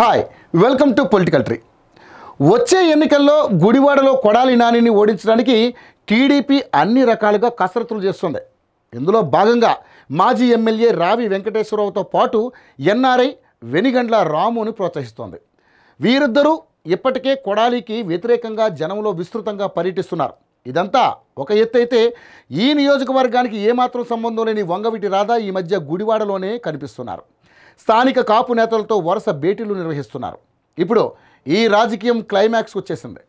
hi welcome to political tree వచ్చే ఎన్నికల్లో గుడివాడలో కొడాలి నానిని ఓడించడానికి టీడీపీ అన్ని రకాలుగా కసరత్తులు చేస్తుంది ఇందులో భాగంగా మాజీ ఎమ్మెల్యే రావి వెంకటేశ్వరరావుతో పాటు ఎన్ఆర్ఐ వెనిగండ్ల రాముని ప్రోత్సహిస్తోంది వీరిద్దరూ ఇప్పటికే కొడాలికి వ్యతిరేకంగా జనంలో విస్తృతంగా పర్యటిస్తున్నారు ఇదంతా ఒక ఎత్తు అయితే ఈ నియోజకవర్గానికి ఏమాత్రం సంబంధం లేని వంగవిటి రాధా ఈ మధ్య గుడివాడలోనే కనిపిస్తున్నారు స్థానిక కాపు నేతలతో వరుస భేటీలు నిర్వహిస్తున్నారు ఇప్పుడు ఈ రాజకీయం క్లైమాక్స్ వచ్చేసింది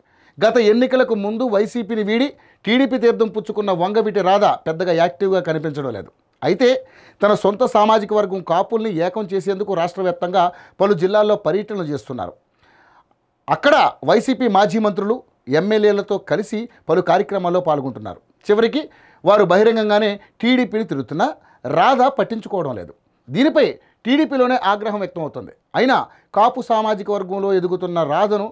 గత ఎన్నికలకు ముందు వైసీపీని వీడి టీడీపీ తీర్థం పుచ్చుకున్న వంగవిటి రాధ పెద్దగా యాక్టివ్గా కనిపించడం లేదు అయితే తన సొంత సామాజిక వర్గం కాపుల్ని ఏకం చేసేందుకు రాష్ట్ర పలు జిల్లాల్లో పర్యటనలు చేస్తున్నారు అక్కడ వైసీపీ మాజీ మంత్రులు ఎమ్మెల్యేలతో కలిసి పలు కార్యక్రమాల్లో పాల్గొంటున్నారు చివరికి వారు బహిరంగంగానే టీడీపీని తిరుగుతున్నా రాధా పట్టించుకోవడం లేదు దీనిపై టీడీపీలోనే ఆగ్రహం వ్యక్తమవుతుంది అయినా కాపు సామాజిక వర్గంలో ఎదుగుతున్న రాధను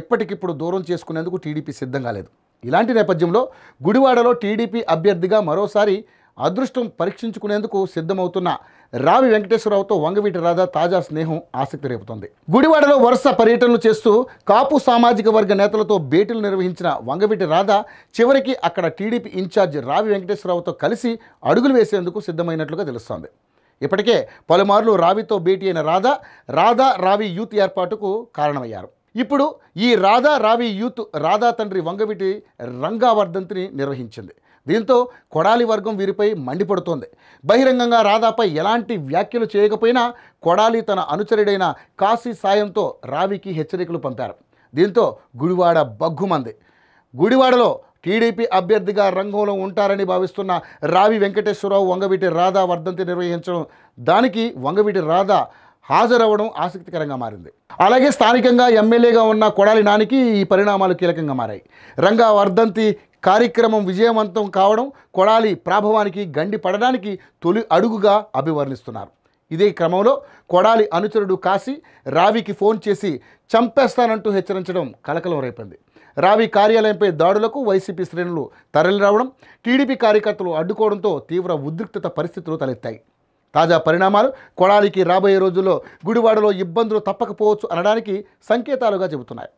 ఇప్పటికిప్పుడు దూరం చేసుకునేందుకు టీడీపీ సిద్ధంగా లేదు ఇలాంటి నేపథ్యంలో గుడివాడలో టీడీపీ అభ్యర్థిగా మరోసారి అదృష్టం పరీక్షించుకునేందుకు సిద్ధమవుతున్న రావి వెంకటేశ్వరరావుతో వంగవీటి రాధా తాజా స్నేహం ఆసక్తి రేపుతోంది గుడివాడలో వరుస పర్యటనలు చేస్తూ కాపు సామాజిక వర్గ నేతలతో భేటీలు నిర్వహించిన వంగవీటి రాధా చివరికి అక్కడ టీడీపీ ఇన్ఛార్జ్ రావి వెంకటేశ్వరరావుతో కలిసి అడుగులు వేసేందుకు సిద్ధమైనట్లుగా తెలుస్తోంది ఇప్పటికే పలుమార్లు రావితో భేటీ అయిన రాధా రాధా రావి యూత్ ఏర్పాటుకు కారణమయ్యారు ఇప్పుడు ఈ రాధా రావి యూత్ రాధా తండ్రి వంగవీటి రంగావర్ధంతిని నిర్వహించింది దీంతో కొడాలి వర్గం వీరిపై మండిపడుతోంది బహిరంగంగా రాధాపై ఎలాంటి వ్యాఖ్యలు చేయకపోయినా కొడాలి తన అనుచరుడైన కాశీ సాయంతో రావికి హెచ్చరికలు పంపారు దీంతో గుడివాడ బగ్గుమంది గుడివాడలో టీడీపీ అభ్యర్థిగా రంగంలో ఉంటారని భావిస్తున్న రావి వెంకటేశ్వరరావు వంగవీటి రాధా వర్ధంతి నిర్వహించడం దానికి వంగవీటి రాధా హాజరవ్వడం ఆసక్తికరంగా మారింది అలాగే స్థానికంగా ఎమ్మెల్యేగా ఉన్న కొడాలి నానికి ఈ పరిణామాలు కీలకంగా మారాయి రంగా వర్ధంతి కార్యక్రమం విజయవంతం కావడం కొడాలి ప్రాభవానికి గండి పడడానికి తొలి అడుగుగా అభివర్ణిస్తున్నారు ఇదే క్రమంలో కొడాలి అనుచరుడు కాసి రావికి ఫోన్ చేసి చంపేస్తానంటూ హెచ్చరించడం కలకలం రేపింది రావి కార్యాలయంపై దాడులకు వైసీపీ శ్రేణులు తరలిరావడం టీడీపీ కార్యకర్తలు అడ్డుకోవడంతో తీవ్ర ఉద్రిక్తత పరిస్థితులు తలెత్తాయి తాజా పరిణామాలు కొడాలికి రాబోయే రోజుల్లో గుడివాడలో ఇబ్బందులు తప్పకపోవచ్చు అనడానికి సంకేతాలుగా చెబుతున్నాయి